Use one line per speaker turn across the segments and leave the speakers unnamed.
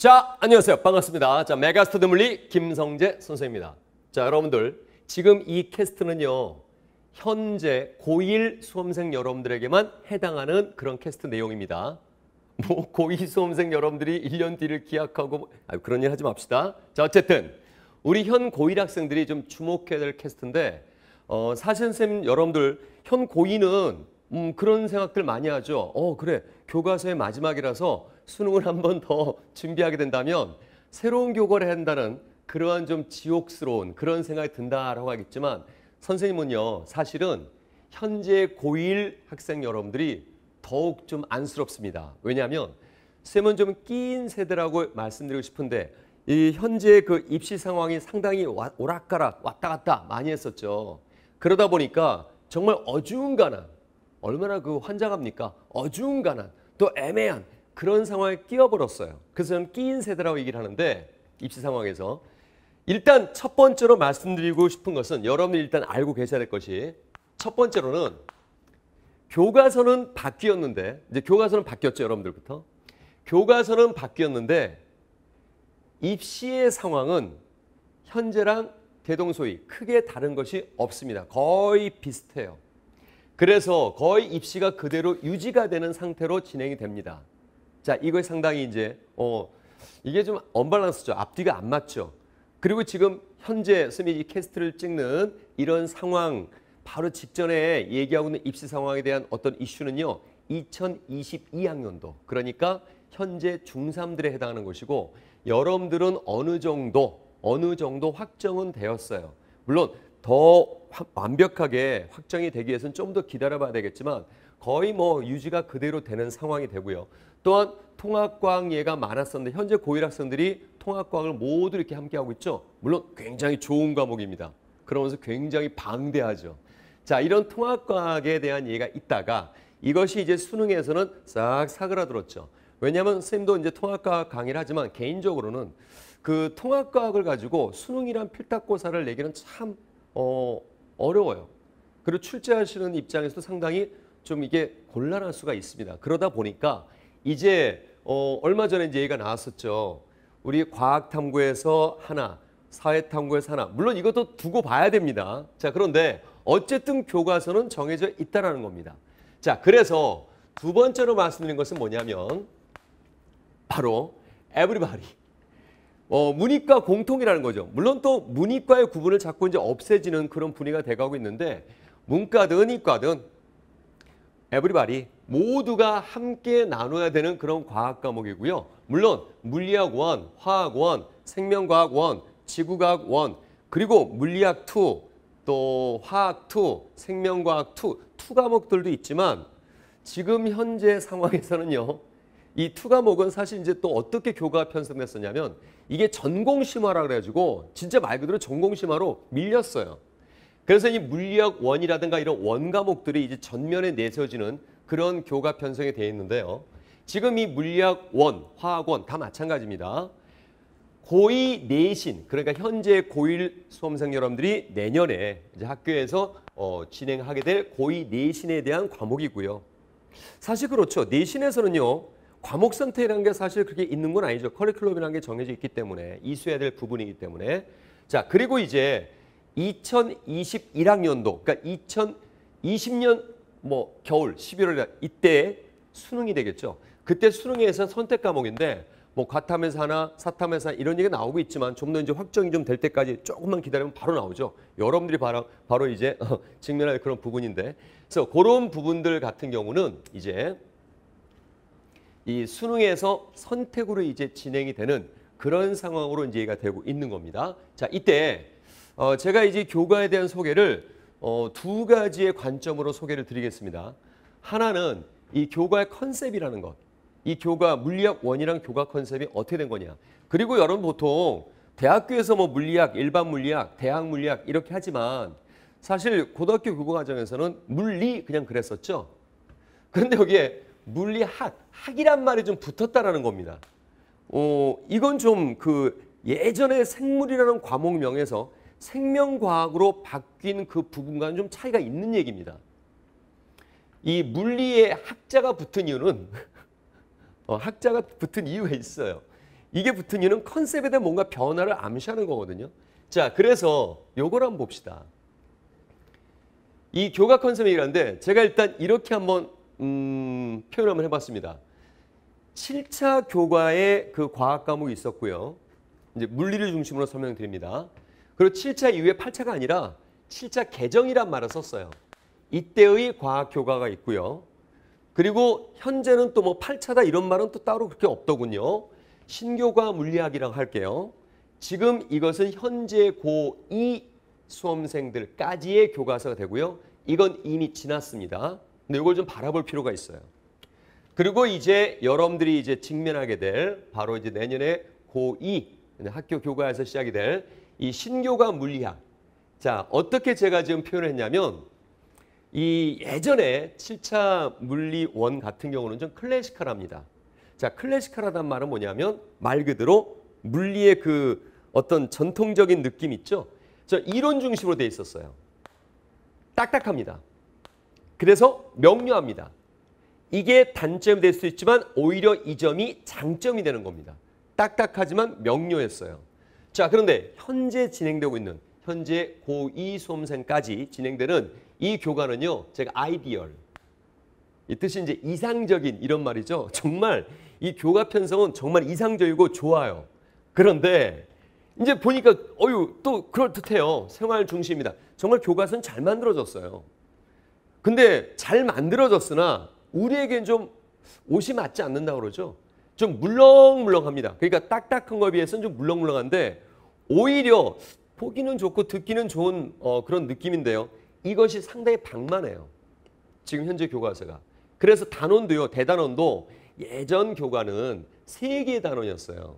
자, 안녕하세요. 반갑습니다. 자, 메가스터드 물리 김성재 선생입니다. 자, 여러분들 지금 이 캐스트는요. 현재 고1 수험생 여러분들에게만 해당하는 그런 캐스트 내용입니다. 뭐 고2 수험생 여러분들이 1년 뒤를 기약하고 아, 그런 일 하지 맙시다. 자, 어쨌든 우리 현 고1 학생들이 좀 주목해야 될 캐스트인데 어, 사실 선생님 여러분들 현 고2는 음, 그런 생각들 많이 하죠. 어, 그래. 교과서의 마지막이라서 수능을 한 번 더 준비하게 된다면 새로운 교과를 한다는 그러한 좀 지옥스러운 그런 생각이 든다라고 하겠지만 선생님은요 사실은 현재 고1 학생 여러분들이 더욱 좀 안쓰럽습니다. 왜냐하면 쌤은 좀 끼인 세대라고 말씀드리고 싶은데 이 현재 그 입시 상황이 상당히 오락가락 왔다 갔다 많이 했었죠. 그러다 보니까 정말 어중간한 얼마나 그 환장합니까? 어중간한 또 애매한 그런 상황에 끼어버렸어요. 그래서 저는 끼인 세대라고 얘기를 하는데 입시 상황에서 일단 첫 번째로 말씀드리고 싶은 것은 여러분이 일단 알고 계셔야 될 것이 첫 번째로는 교과서는 바뀌었는데 이제 교과서는 바뀌었죠 여러분들부터 교과서는 바뀌었는데 입시의 상황은 현재랑 대동소이 크게 다른 것이 없습니다. 거의 비슷해요. 그래서 거의 입시가 그대로 유지가 되는 상태로 진행이 됩니다. 자, 이걸 상당히 이제 어 이게 좀 언밸런스죠. 앞뒤가 안 맞죠. 그리고 지금 현재 스미 이 캐스트를 찍는 이런 상황 바로 직전에 얘기하고 있는 입시 상황에 대한 어떤 이슈는요. 2022학년도 그러니까 현재 중3들에 해당하는 것이고 여러분들은 어느 정도 어느 정도 확정은 되었어요. 물론 더 완벽하게 확정이 되기 위해서는 좀 더 기다려봐야 되겠지만 거의 뭐 유지가 그대로 되는 상황이 되고요. 또한 통합과학예가 많았었는데 현재 고1 학생들이 통합과학을 모두 이렇게 함께하고 있죠. 물론 굉장히 좋은 과목입니다. 그러면서 굉장히 방대하죠. 자, 이런 통합과학에 대한 이해가 있다가 이것이 이제 수능에서는 싹 사그라들었죠. 왜냐하면 선생님도 이제 통합과학 강의를 하지만 개인적으로는 그 통합과학을 가지고 수능이란 필답고사를 내기는 참 어, 어려워요. 그리고 출제하시는 입장에서도 상당히 좀 이게 곤란할 수가 있습니다. 그러다 보니까 이제 어, 얼마 전에 이제 얘기가 나왔었죠. 우리 과학 탐구에서 하나, 사회 탐구에서 하나. 물론 이것도 두고 봐야 됩니다. 자, 그런데 어쨌든 교과서는 정해져 있다는 겁니다. 자, 그래서 두 번째로 말씀드린 것은 뭐냐면 바로 에브리바리. 어, 문이과 공통이라는 거죠. 물론 또 문이과의 구분을 자꾸 이제 없애지는 그런 분위기가 돼가고 있는데 문과든 이과든 에브리바리 모두가 함께 나눠야 되는 그런 과학 과목이고요. 물론 물리학 1, 화학 1, 생명과학 1, 지구과학 1, 그리고 물리학 2, 또 화학 2, 생명과학 2, 2 과목들도 있지만 지금 현재 상황에서는요. 이 2 과목은 사실 이제 또 어떻게 교과 편성됐었냐면 이게 전공 심화라 그래가지고 진짜 말 그대로 전공 심화로 밀렸어요. 그래서 이 물리학 1이라든가 이런 원 과목들이 이제 전면에 내세워지는 그런 교과 편성이 되어 있는데요. 지금 이 물리학원, 화학원 다 마찬가지입니다. 고2 내신, 그러니까 현재 고1 수험생 여러분들이 내년에 이제 학교에서 어, 진행하게 될 고2 내신에 대한 과목이고요. 사실 그렇죠. 내신에서는요. 과목 선택이라는 게 사실 그렇게 있는 건 아니죠. 커리큘럼이라는 게 정해져 있기 때문에 이수해야 될 부분이기 때문에 자 그리고 이제 2021학년도 그러니까 2020년 뭐 겨울 11월 이때 수능이 되겠죠. 그때 수능에서 선택 과목인데 뭐 과탐에서나 사탐에서 이런 얘기가 나오고 있지만 좀 더 이제 확정이 좀 될 때까지 조금만 기다리면 바로 나오죠. 여러분들이 바로, 바로 이제 어, 직면할 그런 부분인데 그래서 그런 부분들 같은 경우는 이제 이 수능에서 선택으로 이제 진행이 되는 그런 상황으로 이제 이해가 되고 있는 겁니다. 자, 이때 어 제가 이제 교과에 대한 소개를 어, 두 가지의 관점으로 소개를 드리겠습니다. 하나는 이 교과의 컨셉이라는 것. 이 교과 물리학 원이랑 교과 컨셉이 어떻게 된 거냐. 그리고 여러분 보통 대학교에서 뭐 물리학, 일반 물리학, 대학 물리학 이렇게 하지만 사실 고등학교 교과 과정에서는 물리 그냥 그랬었죠. 그런데 여기에 물리학, 학이란 말이 좀 붙었다라는 겁니다. 어, 이건 좀 그 예전에 생물이라는 과목명에서 생명과학으로 바뀐 그 부분과는 좀 차이가 있는 얘기입니다. 이 물리에 학자가 붙은 이유는 어, 학자가 붙은 이유가 있어요. 이게 붙은 이유는 컨셉에 대한 뭔가 변화를 암시하는 거거든요. 자, 그래서 요걸 한번 봅시다. 이 교과 컨셉이라는데 제가 일단 이렇게 한번 음, 표현 한번 해봤습니다. 7차 교과의 그 과학 과목이 있었고요. 이제 물리를 중심으로 설명드립니다. 그리고 7차 이후에 8차가 아니라 7차 개정이란 말을 썼어요. 이때의 과학 교과가 있고요. 그리고 현재는 또 뭐 8차다 이런 말은 또 따로 그렇게 없더군요. 신교과 물리학이랑 할게요. 지금 이것은 현재 고2 수험생들까지의 교과서가 되고요. 이건 이미 지났습니다. 근데 이걸 좀 바라볼 필요가 있어요. 그리고 이제 여러분들이 이제 직면하게 될 바로 이제 내년에 고2 학교 교과에서 시작이 될이 신교가 물리학. 자, 어떻게 제가 지금 표현을 했냐면 이 예전에 7차 물리원 같은 경우는 좀클래식컬합니다 자, 클래식컬하단 말은 뭐냐면 말 그대로 물리의 그 어떤 전통적인 느낌 있죠? 저 이론 중심으로 돼 있었어요. 딱딱합니다. 그래서 명료합니다. 이게 단점이 될 수 있지만 오히려 이 점이 장점이 되는 겁니다. 딱딱하지만 명료했어요. 자, 그런데 현재 진행되고 있는 현재 고2 수험생까지 진행되는 이 교과는요. 제가 아이디얼. 이 뜻이 이제 이상적인 이런 말이죠. 정말 이 교과 편성은 정말 이상적이고 좋아요. 그런데 이제 보니까 어유 또 그럴듯해요. 생활 중심이다. 정말 교과서는 잘 만들어졌어요. 근데 잘 만들어졌으나 우리에겐 좀 옷이 맞지 않는다 그러죠. 좀 물렁물렁합니다. 그러니까 딱딱한 거에 비해서는 좀 물렁물렁한데 오히려 보기는 좋고 듣기는 좋은 어, 그런 느낌인데요. 이것이 상당히 방만해요. 지금 현재 교과서가. 그래서 단원도요. 대단원도 예전 교과는 세 개의 단원이었어요.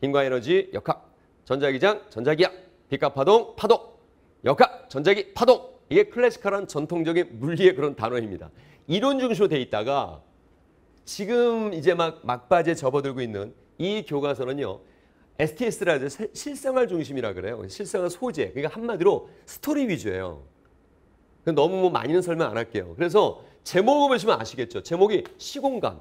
힘과 에너지, 역학, 전자기장, 전자기압, 빛과 파동, 파동, 역학, 전자기, 파동. 이게 클래식한 전통적인 물리의 그런 단원입니다 이론 중시로 돼 있다가 지금 이제 막 막바지에 접어들고 있는 이 교과서는요. STS라 해서 실생활 중심이라 그래요. 실생활 소재. 그러니까 한마디로 스토리 위주예요. 너무 뭐 많이는 설명 안 할게요. 그래서 제목을 보시면 아시겠죠. 제목이 시공간.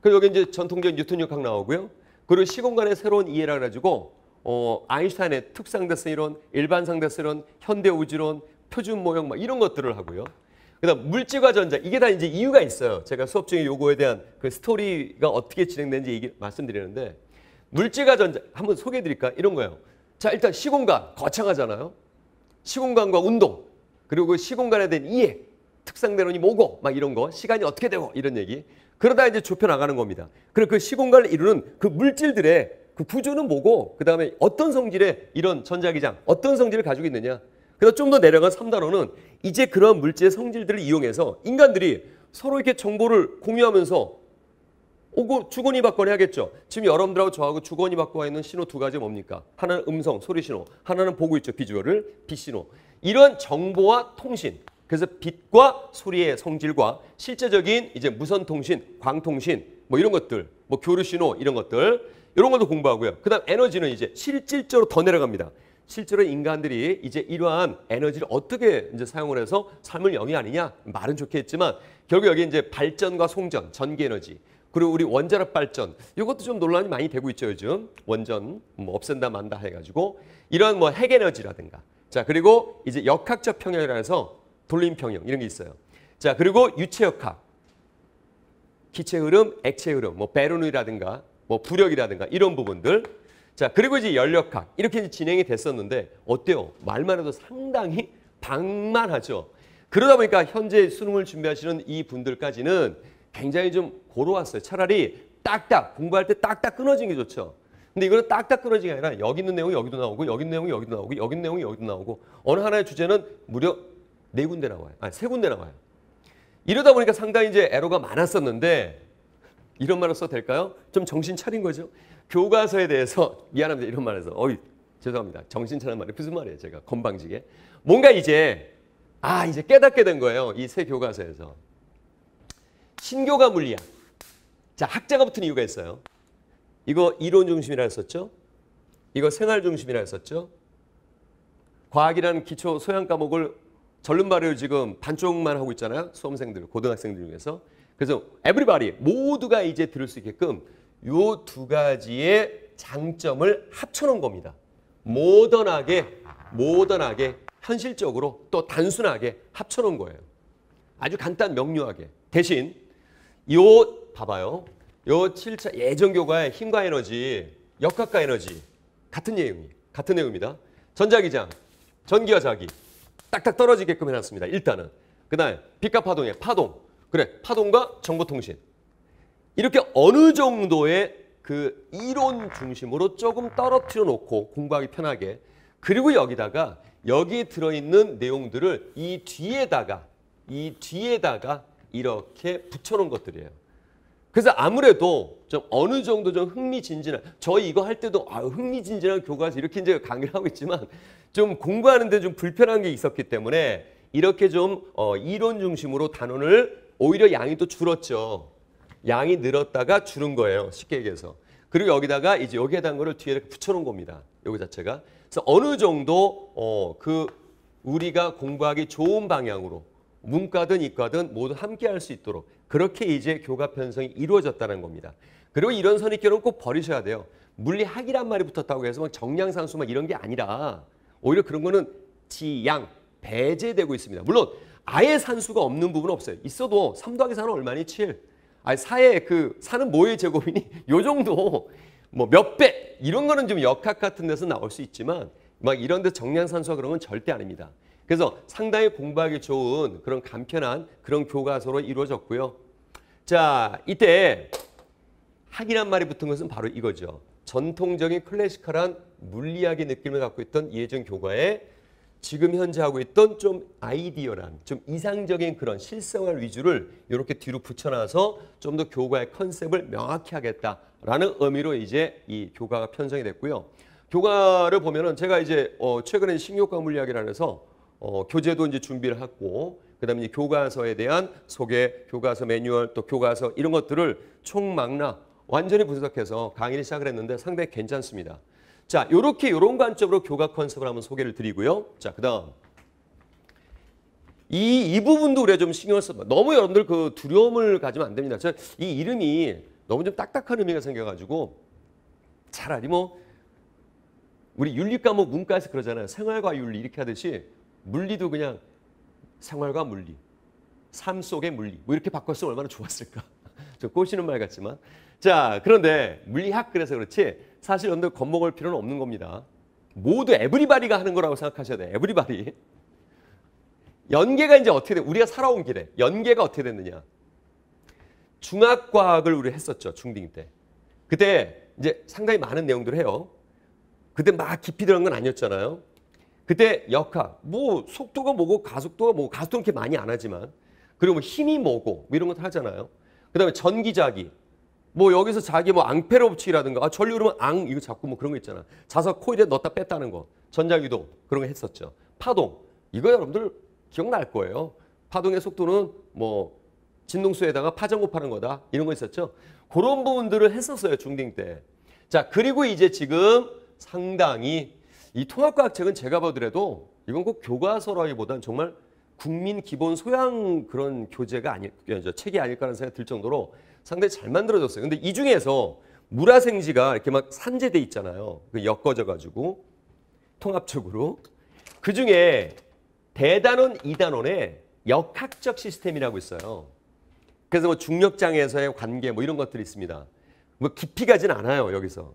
그 여기 이제 전통적 뉴턴 역학 나오고요. 그리고 시공간의 새로운 이해라 가지고 어, 아인슈타인의 특상대성 이론, 일반상대성 이론, 현대 우주론, 표준 모형 막 이런 것들을 하고요. 그다음 물질과 전자 이게 다 이제 이유가 있어요. 제가 수업 중에 요거에 대한 그 스토리가 어떻게 진행되는지 얘기 말씀드리는데 물질과 전자 한번 소개해 드릴까? 이런 거예요. 자, 일단 시공간 거창하잖아요. 시공간과 운동 그리고 그 시공간에 대한 이해 특성대론이 뭐고 막 이런 거 시간이 어떻게 되고 이런 얘기 그러다 이제 좁혀 나가는 겁니다. 그리고 그 시공간을 이루는 그 물질들의 그 구조는 뭐고 그다음에 어떤 성질의 이런 전자기장 어떤 성질을 가지고 있느냐 그래서 좀 더 내려간 3단원은 이제 그런 물질의 성질들을 이용해서 인간들이 서로 이렇게 정보를 공유하면서 오고 주거니 받거니 하겠죠. 지금 여러분들하고 저하고 주거니 받고 있는 신호 두 가지 뭡니까? 하나는 음성, 소리 신호. 하나는 보고 있죠. 비주얼을 빛 신호. 이런 정보와 통신. 그래서 빛과 소리의 성질과 실제적인 이제 무선 통신, 광통신 뭐 이런 것들, 뭐 교류 신호 이런 것들 이런 것도 공부하고요. 그다음 에너지는 이제 실질적으로 더 내려갑니다. 실제로 인간들이 이제 이러한 에너지를 어떻게 이제 사용을 해서 삶을 영위하느냐 말은 좋게 했지만 결국 여기 이제 발전과 송전, 전기 에너지 그리고 우리 원자력 발전 이것도 좀 논란이 많이 되고 있죠 요즘 원전 뭐 없앤다 만다 해가지고 이런 뭐핵 에너지라든가 자 그리고 이제 역학적 평형이라 해서 돌림 평형 이런 게 있어요 자 그리고 유체역학 기체 흐름, 액체 흐름, 뭐 배론이라든가 뭐 부력이라든가 이런 부분들 자, 그리고 이제 연력학. 이렇게 이제 진행이 됐었는데 어때요? 말만 해도 상당히 방만하죠. 그러다 보니까 현재 수능을 준비하시는 이 분들까지는 굉장히 좀 고로웠어요. 차라리 딱딱 공부할 때 딱딱 끊어진 게 좋죠. 근데 이거는 딱딱 끊어진 게 아니라 여기 있는 내용이 여기도 나오고 여기 있는 내용이 여기도 나오고 여기 있는 내용이 여기도 나오고 어느 하나의 주제는 무려 네 군데 나와요. 아니 세 군데 나와요. 이러다 보니까 상당히 이제 에러가 많았었는데 이런 말을 써도 될까요? 좀 정신 차린 거죠. 교과서에 대해서 미안합니다. 이런 말에서 어이 죄송합니다. 정신 차린 말이 무슨 말이에요? 제가 건방지게 뭔가 이제 아 이제 깨닫게 된 거예요. 이 새 교과서에서 신교가 물리학. 자 학자가 붙은 이유가 있어요. 이거 이론 중심이라 했었죠. 이거 생활 중심이라 했었죠. 과학이라는 기초 소양 과목을 절름발을 지금 반쪽만 하고 있잖아요. 수험생들, 고등학생들 중에서. 그래서 에브리바디 모두가 이제 들을 수 있게끔 요 두 가지의 장점을 합쳐놓은 겁니다. 모던하게 모던하게 현실적으로 또 단순하게 합쳐놓은 거예요. 아주 간단 명료하게. 대신 요 봐봐요. 요 7차 예정교과의 힘과 에너지, 역학과 에너지 같은 내용이 같은 내용입니다. 전자기장, 전기와 자기 딱딱 떨어지게끔 해놨습니다. 일단은 그다음 빛과 파동의 파동 그래, 파동과 정보통신. 이렇게 어느 정도의 그 이론 중심으로 조금 떨어뜨려 놓고 공부하기 편하게 그리고 여기다가 여기에 들어있는 내용들을 이 뒤에다가 이 뒤에다가 이렇게 붙여놓은 것들이에요. 그래서 아무래도 좀 어느 정도 좀 흥미진진한 저희 이거 할 때도 아, 흥미진진한 교과서 이렇게 이제 강의를 하고 있지만 좀 공부하는데 좀 불편한 게 있었기 때문에 이렇게 좀 어, 이론 중심으로 단원을 오히려 양이 또 줄었죠. 양이 늘었다가 줄은 거예요. 쉽게 얘기해서. 그리고 여기다가 이제 여기에 단 거를 뒤에 이렇게 붙여놓은 겁니다. 여기 자체가. 그래서 어느 정도 어, 그 우리가 공부하기 좋은 방향으로 문과든 이과든 모두 함께 할 수 있도록 그렇게 이제 교과 편성이 이루어졌다는 겁니다. 그리고 이런 선입견은 꼭 버리셔야 돼요. 물리학이란 말이 붙었다고 해서 막 정량상수 막 이런 게 아니라 오히려 그런 거는 지양 배제되고 있습니다. 물론 아예 산수가 없는 부분은 없어요. 있어도 3 더하기 4는 얼마니? 7. 아니 4의 그 4는 뭐의 제곱이니? 요 정도 뭐 몇 배 이런 거는 좀 역학 같은 데서 나올 수 있지만 막 이런 데 정량산수화 그런 건 절대 아닙니다. 그래서 상당히 공부하기 좋은 그런 간편한 그런 교과서로 이루어졌고요. 자, 이때 학이란 말이 붙은 것은 바로 이거죠. 전통적인 클래시컬한 물리학의 느낌을 갖고 있던 예전 교과에 지금 현재 하고 있던 좀 아이디어란 좀 이상적인 그런 실생활 위주를 이렇게 뒤로 붙여놔서 좀 더 교과의 컨셉을 명확히 하겠다라는 의미로 이제 이 교과가 편성이 됐고요. 교과를 보면은 제가 이제 어 최근에 식료과 물리학이라 면서어 교재도 이제 준비를 했고 그다음에 이제 교과서에 대한 소개, 교과서 매뉴얼, 또 교과서 이런 것들을 총망라 완전히 분석해서 강의를 시작을 했는데 상당히 괜찮습니다. 자, 요렇게 요런 관점으로 교각 컨셉을 한번 소개를 드리고요. 자, 그다음 이, 이 부분도 우리가 좀 신경을 써. 너무 여러분들 그 두려움을 가지면 안 됩니다. 저 이 이름이 너무 좀 딱딱한 의미가 생겨가지고 차라리 뭐 우리 윤리과목 뭐 문과에서 그러잖아요. 생활과 윤리 이렇게 하듯이 물리도 그냥 생활과 물리, 삶 속의 물리 뭐 이렇게 바꿨으면 얼마나 좋았을까. 저 꼬시는 말 같지만. 자, 그런데 물리학 그래서 그렇지 사실 여러분들 겁먹을 필요는 없는 겁니다. 모두 에브리바디가 하는 거라고 생각하셔야 돼요. 에브리바디. 연계가 이제 어떻게 돼? 우리가 살아온 길에 연계가 어떻게 됐느냐? 중학과학을 우리 했었죠. 중딩 때. 그때 이제 상당히 많은 내용들을 해요. 그때 막 깊이 들어간 건 아니었잖아요. 그때 역학, 뭐 속도가 뭐고 가속도가 뭐고 가속도는 이렇게 많이 안 하지만 그리고 뭐 힘이 뭐고 뭐 이런 것도 하잖아요. 그 다음에 전기자기, 뭐 여기서 자기 뭐 앙페르 법칙이라든가 아, 전류 흐름은 앙 이거 자꾸 뭐 그런 거 있잖아. 자석 코일에 넣었다 뺐다는 거. 전자기도 그런 거 했었죠. 파동. 이거 여러분들 기억날 거예요. 파동의 속도는 뭐 진동수에다가 파장 곱하는 거다. 이런 거 있었죠. 그런 부분들을 했었어요. 중딩 때. 자, 그리고 이제 지금 상당히 이 통합과학 책은 제가 보더라도 이건 꼭 교과서라기보단 정말 국민 기본 소양 그런 교재가 아닐 책이 아닐까라는 생각이 들 정도로 상당히 잘 만들어졌어요. 근데 이 중에서 무라생지가 이렇게 막 산재돼 있잖아요. 그 엮어져 가지고 통합적으로 그 중에 대단원, 이단원의 역학적 시스템이라고 있어요. 그래서 뭐 중력장에서의 관계 뭐 이런 것들이 있습니다. 뭐 깊이 가진 않아요 여기서.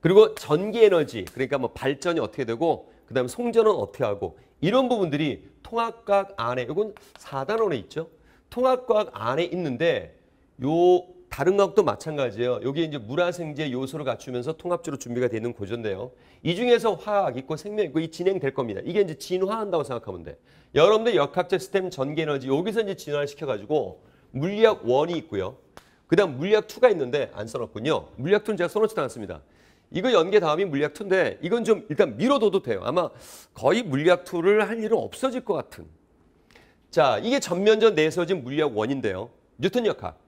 그리고 전기 에너지 그러니까 뭐 발전이 어떻게 되고 그다음 송전은 어떻게 하고 이런 부분들이 통합과학 안에 이건 4단원에 있죠. 통합과학 안에 있는데 요 다른 과학도 마찬가지예요. 여기 이제 물화생제 요소를 갖추면서 통합적으로 준비가 되는 고조인데요. 이 중에서 화학 있고 생명 있고 이 진행될 겁니다. 이게 이제 진화한다고 생각하면 돼. 여러분들 역학적 스템 전개 에너지 여기서 이제 진화를 시켜가지고 물리학 원이 있고요. 그다음 물리학 투가 있는데 안 써놨군요. 물리학 투는 제가 써놓지도 않습니다. 았 이거 연계 다음이 물리학 투인데 이건 좀 일단 미뤄둬도 돼요. 아마 거의 물리학 투를할 일은 없어질 것 같은. 자, 이게 전면전 내서 지금 물리학 원인데요. 뉴턴 역학.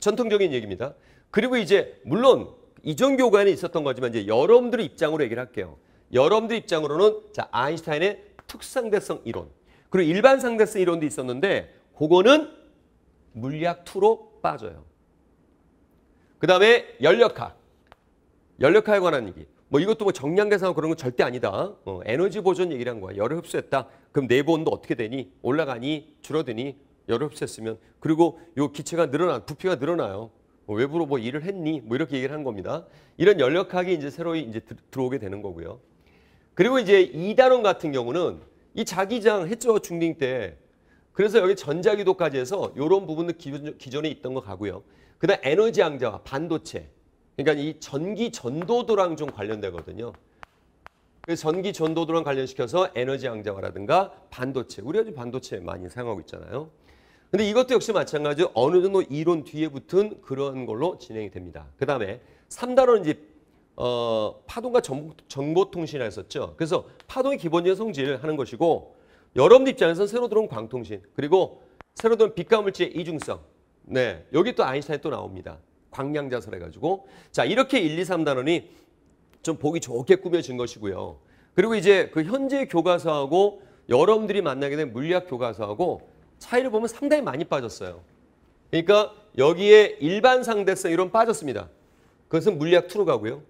전통적인 얘기입니다. 그리고 이제 물론 이전 교관이 있었던 거지만 이제 여러분들의 입장으로 얘기를 할게요. 여러분들 입장으로는 자 아인슈타인의 특상대성 이론 그리고 일반 상대성 이론도 있었는데 그거는 물리학 2로 빠져요. 그 다음에 연력학연력학에 관한 얘기. 뭐 이것도 뭐 정량계산 그런 건 절대 아니다. 어, 에너지 보존 얘기를 한 거야. 열을 흡수했다. 그럼 내보온도 네 어떻게 되니? 올라가니? 줄어드니? 열흘했으면 그리고 요 기체가 늘어나 부피가 늘어나요. 뭐 외부로 뭐 일을 했니? 뭐 이렇게 얘기를 한 겁니다. 이런 열역학이 이제 새로 이제 이 들어오게 되는 거고요. 그리고 이제 이단원 같은 경우는 이 자기장 해죠 중딩 때. 그래서 여기 전자기도까지 해서 이런 부분도 기존, 에 있던 거 가고요. 그다음 에너지 양자와 반도체. 그러니까 이 전기 전도도랑 좀 관련되거든요. 그 전기 전도도랑 관련시켜서 에너지 양자화라든가 반도체. 우리가 지 반도체 많이 사용하고 있잖아요. 근데 이것도 역시 마찬가지로 어느 정도 이론 뒤에 붙은 그런 걸로 진행이 됩니다. 그 다음에 3단원은 이제 어, 파동과 정보, 통신이라 했었죠. 그래서 파동의 기본적인 성질을 하는 것이고 여러분 입장에서는 새로 들어온 광통신 그리고 새로 들어온 빛과 물질의 이중성 네 여기 또 아인슈타인 또 나옵니다. 광량자설 해가지고 자 이렇게 1, 2, 3단원이 좀 보기 좋게 꾸며진 것이고요. 그리고 이제 그 현재 교과서하고 여러분들이 만나게 된 물리학 교과서하고 차이를 보면 상당히 많이 빠졌어요. 그러니까 여기에 일반 상대성 이론 빠졌습니다. 그것은 물리학 2로 가고요.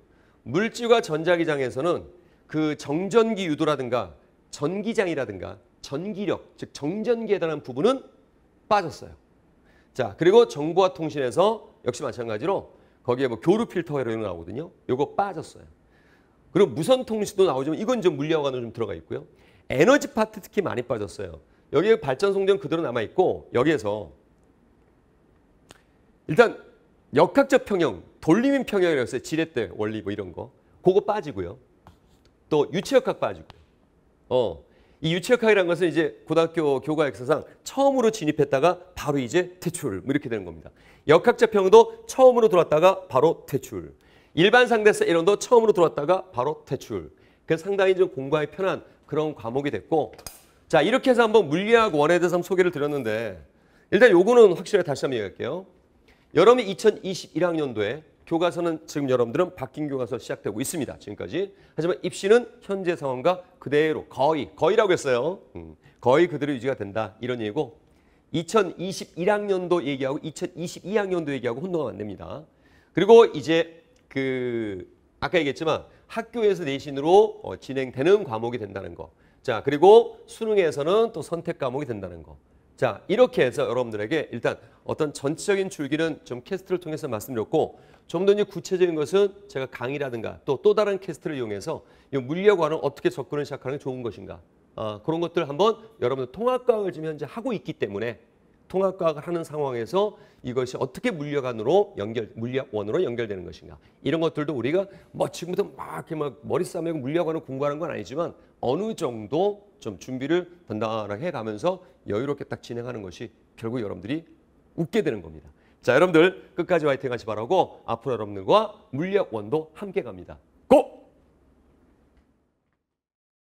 물질과 전자기장에서는 그 정전기 유도라든가 전기장이라든가 전기력, 즉 정전기에 대한 부분은 빠졌어요. 자, 그리고 정보와 통신에서 역시 마찬가지로 거기에 뭐 교류 필터 이런 거 나오거든요. 요거 빠졌어요. 그리고 무선 통신도 나오지만 이건 좀 물리학과는 좀 들어가 있고요. 에너지 파트 특히 많이 빠졌어요. 여기에 발전 송전 그대로 남아 있고 여기에서 일단 역학적 평형, 돌림인 평형이라고 했어요. 지렛대 원리 뭐 이런 거. 그거 빠지고요. 또 유체역학 빠지고. 어. 이 유체역학이라는 것은 이제 고등학교 교과 역사상 처음으로 진입했다가 바로 이제 퇴출 뭐 이렇게 되는 겁니다. 역학적 평형도 처음으로 들어왔다가 바로 퇴출. 일반 상대성 이론도 처음으로 들어왔다가 바로 퇴출. 그래서 상당히 좀 공부하기 편한 그런 과목이 됐고 자, 이렇게 해서 한번 물리학 원에 대해서 한번 소개를 드렸는데 일단 요거는 확실하게 다시 한번 얘기할게요. 여러분이 2021학년도에 교과서는 지금 여러분들은 바뀐 교과서 시작되고 있습니다. 지금까지. 하지만 입시는 현재 상황과 그대로 거의 거의라고 했어요. 음, 거의 그대로 유지가 된다. 이런 얘기고 2021학년도 얘기하고 2022학년도 얘기하고 혼동하면 안 됩니다. 그리고 이제 그 아까 얘기했지만 학교에서 내신으로 어, 진행되는 과목이 된다는 거. 자, 그리고 수능에서는 또 선택 과목이 된다는 거. 자, 이렇게 해서 여러분들에게 일단 어떤 전체적인 줄기는 좀 캐스트를 통해서 말씀드렸고 좀더 이제 구체적인 것은 제가 강의라든가 또 또 다른 캐스트를 이용해서 이 물리학과는 어떻게 접근을 시작하는 게 좋은 것인가 어, 그런 것들 한번 여러분들 통합과학을 지금 현재 하고 있기 때문에 통합과학을 하는 상황에서 이것이 어떻게 물리학원으로 연결 물리학원으로 연결되는 것인가 이런 것들도 우리가 뭐 지금부터 막 이렇게 막 머리 싸매고 물리학원을 공부하는 건 아니지만 어느 정도 좀 준비를 단단하게 해가면서 여유롭게 딱 진행하는 것이 결국 여러분들이 웃게 되는 겁니다. 자 여러분들 끝까지 화이팅 하시 바라고 앞으로 여러분들과 물리학원도 함께 갑니다. 고!